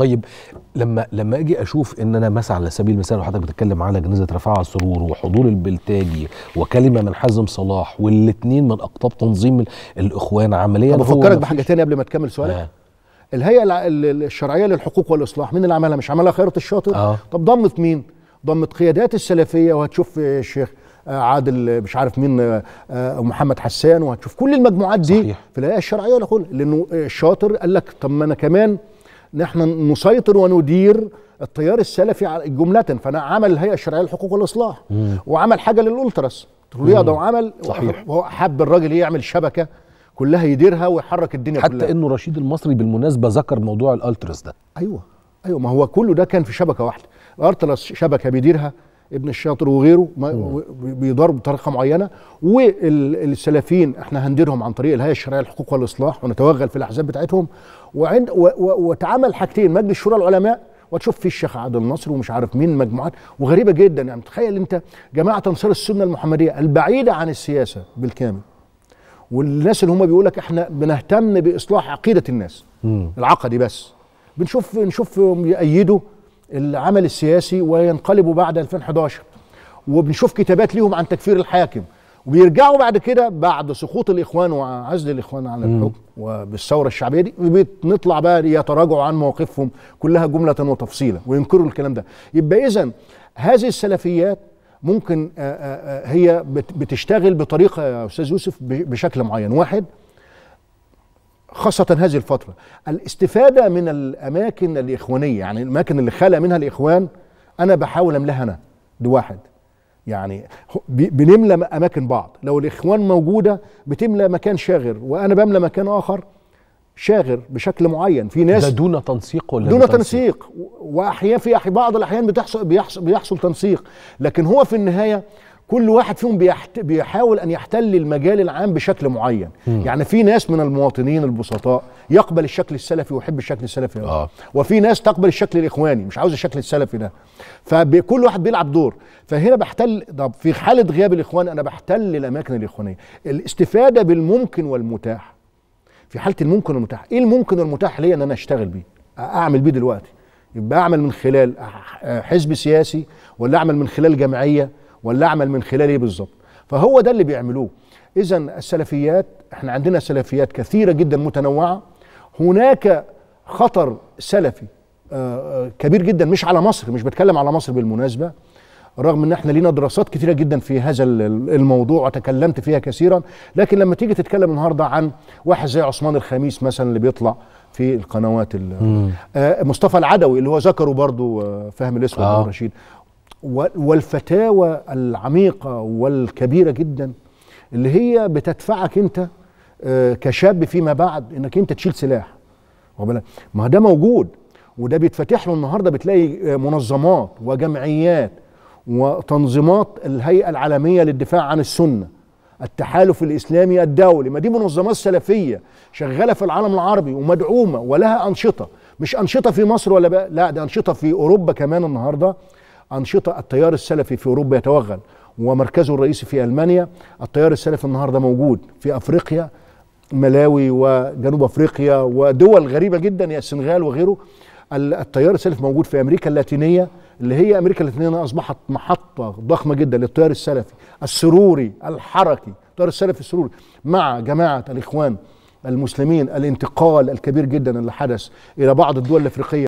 طيب لما لما اجي اشوف ان انا مثلا على سبيل المثال وحضرتك بتتكلم على جنازه رفاعه السرور وحضور البلتاجي وكلمه من حازم صلاح والاثنين من اقطاب تنظيم الاخوان عمليا طب بفكرك بحاجه ثانيه قبل ما تكمل سؤالك آه. الهيئه الشرعيه للحقوق والاصلاح مين اللي عملها مش عملها خيرت الشاطر آه. طب ضمت مين ضمت قيادات السلفيه وهتشوف آه، الشيخ آه، عادل آه، مش عارف مين محمد حسان وهتشوف كل المجموعات دي صحيح. في الهيئه الشرعيه لانه الشاطر قال لك طب ما انا كمان نحن نسيطر وندير التيار السلفي جملة فانا عمل الهيئة الشرعية للحقوق والإصلاح وعمل حاجة للألتراس رياضة وعمل صحيح وهو حب الراجل يعمل شبكة كلها يديرها ويحرك الدنيا حتى كلها حتى انه رشيد المصري بالمناسبه ذكر موضوع الالتراس ده ايوه ايوه ما هو كله ده كان في شبكه واحده الالتراس شبكه بيديرها ابن الشاطر وغيره بيضرب بطريقه معينه والسلفيين احنا هنديرهم عن طريق الهيئه الشرعيه للحقوق والاصلاح ونتوغل في الاحزاب بتاعتهم وعند واتعمل حاجتين مجلس شورى العلماء وتشوف في الشيخ عادل نصر ومش عارف مين مجموعات وغريبه جدا يعني تخيل انت جماعه انصار السنه المحمديه البعيده عن السياسه بالكامل والناس اللي هم بيقول لك احنا بنهتم باصلاح عقيده الناس العقدي بس بنشوف نشوف يأيدوا العمل السياسي وينقلبوا بعد 2011 وبنشوف كتابات ليهم عن تكفير الحاكم وبيرجعوا بعد كده بعد سقوط الاخوان وعزل الاخوان عن الحكم وبالثوره الشعبيه دي بنطلع بقى يتراجعوا عن مواقفهم كلها جمله وتفصيلا وينكروا الكلام ده يبقى اذا هذه السلفيات ممكن آه، آه، آه، هي بتشتغل بطريقه يا استاذ يوسف بشكل معين واحد خاصة هذه الفترة الاستفادة من الأماكن الإخوانية يعني الأماكن اللي خلى منها الإخوان أنا بحاول أملاها أنا ده واحد يعني بنملى أماكن بعض لو الإخوان موجودة بتملى مكان شاغر وأنا بملى مكان آخر شاغر بشكل معين في ناس ده دون تنسيق ولا دون تنسيق, تنسيق. واحيان في بعض الاحيان بتحصل بيحصل بيحصل تنسيق لكن هو في النهايه كل واحد فيهم بيحت... بيحاول ان يحتل المجال العام بشكل معين مم. يعني في ناس من المواطنين البسطاء يقبل الشكل السلفي ويحب الشكل السلفي آه. وفي ناس تقبل الشكل الاخواني مش عاوز الشكل السلفي ده فكل واحد بيلعب دور فهنا بحتل طب في حاله غياب الاخوان انا بحتل الاماكن الاخوانيه الاستفاده بالممكن والمتاح في حاله الممكن والمتاح ايه الممكن والمتاح ليا ان انا اشتغل بيه اعمل بيه دلوقتي يبقى اعمل من خلال حزب سياسي ولا اعمل من خلال جمعيه ولا اعمل من خلال ايه بالظبط فهو ده اللي بيعملوه اذا السلفيات احنا عندنا سلفيات كثيره جدا متنوعه هناك خطر سلفي آه، آه، كبير جدا مش على مصر مش بتكلم على مصر بالمناسبه رغم ان احنا لينا دراسات كثيره جدا في هذا الموضوع وتكلمت فيها كثيرا لكن لما تيجي تتكلم النهارده عن واحد زي عثمان الخميس مثلا اللي بيطلع في القنوات آه، مصطفى العدوي اللي هو ذكره برضه فهم الاسود آه. رشيد والفتاوى العميقة والكبيرة جدا اللي هي بتدفعك انت آه، كشاب فيما بعد انك انت تشيل سلاح ما ده موجود وده بيتفتح له النهارده بتلاقي آه، منظمات وجمعيات وتنظيمات الهيئه العالميه للدفاع عن السنه التحالف الاسلامي الدولي ما دي منظمات سلفيه شغاله في العالم العربي ومدعومه ولها انشطه مش انشطه في مصر ولا بقى لا ده انشطه في اوروبا كمان النهارده أنشطة التيار السلفي في أوروبا يتوغل ومركزه الرئيسي في ألمانيا التيار السلفي النهاردة موجود في أفريقيا ملاوي وجنوب أفريقيا ودول غريبة جدا يا السنغال وغيره التيار السلفي موجود في امريكا اللاتينيه اللي هي امريكا اللاتينيه اصبحت محطه ضخمه جدا للتيار السلفي السروري الحركي التيار السلفي السروري مع جماعه الاخوان المسلمين الانتقال الكبير جدا اللي حدث الى بعض الدول الافريقيه